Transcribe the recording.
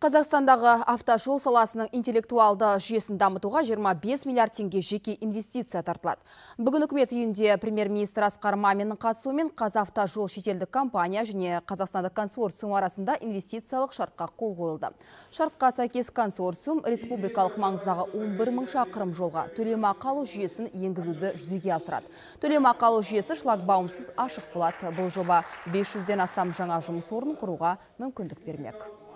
Қазақстандағы автожол саласының интеллектуалды жүйесін дамытуға 25 миллиард теңге жеке инвестиция тартылады. Бүгін үкімет үйінде премьер-министр Асқар Маминнің қатысуымен Қазавтожол шетелдік компания және Қазақстандық консорциум арасында инвестициялық шартқа қол қойылды. Шартқа сәйкес консорциум республикалық маңыздағы 11 мың шақырым жолға төлемақы алу жүйесін енгізуді жүзеге асырады. Төлемақы алу жүйесі шлагбаумсыз ашық болады. Бұл жоба 500-ден астам жаңа жұмыс орнын құруға мүмкіндік бермек.